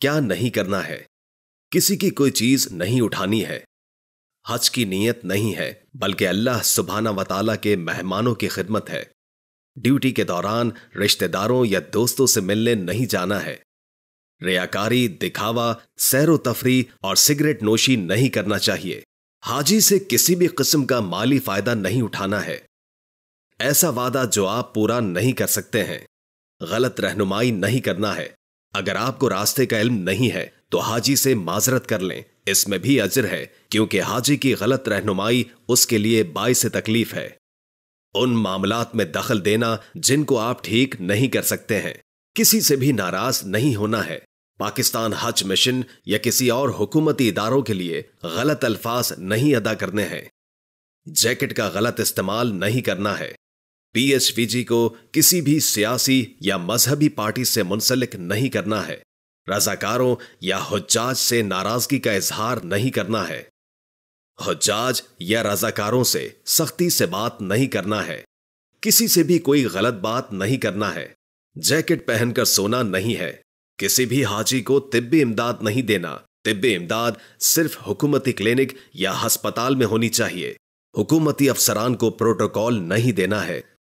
क्या नहीं करना है किसी की कोई चीज नहीं उठानी है हज की नीयत नहीं है बल्कि अल्लाह सुबहाना वताला के मेहमानों की खिदमत है ड्यूटी के दौरान रिश्तेदारों या दोस्तों से मिलने नहीं जाना है रियाकारी दिखावा सैर तफरी और सिगरेट नोशी नहीं करना चाहिए हाजी से किसी भी किस्म का माली फायदा नहीं उठाना है ऐसा वादा जो आप पूरा नहीं कर सकते हैं गलत रहनुमाई नहीं करना है अगर आपको रास्ते का इल्म नहीं है तो हाजी से माजरत कर लें इसमें भी अजर है क्योंकि हाजी की गलत रहनुमाई उसके लिए से तकलीफ है उन मामलात में दखल देना जिनको आप ठीक नहीं कर सकते हैं किसी से भी नाराज नहीं होना है पाकिस्तान हज मिशन या किसी और हुकूमती इदारों के लिए गलत अल्फाज नहीं अदा करने हैं जैकेट का गलत इस्तेमाल नहीं करना है पीएचवीजी को किसी भी सियासी या मजहबी पार्टी से मुंसलिक नहीं करना है रजाकारों या हजाज से नाराजगी का इजहार नहीं करना है हजाज या रजाकारों से सख्ती से बात नहीं करना है किसी से भी कोई गलत बात नहीं करना है जैकेट पहनकर सोना नहीं है किसी भी हाजी को तिब्बी इमदाद नहीं देना तिब्बी इमदाद सिर्फ हुकूमती क्लिनिक या हस्पताल में होनी चाहिए हुकूमती अफसरान को प्रोटोकॉल नहीं देना है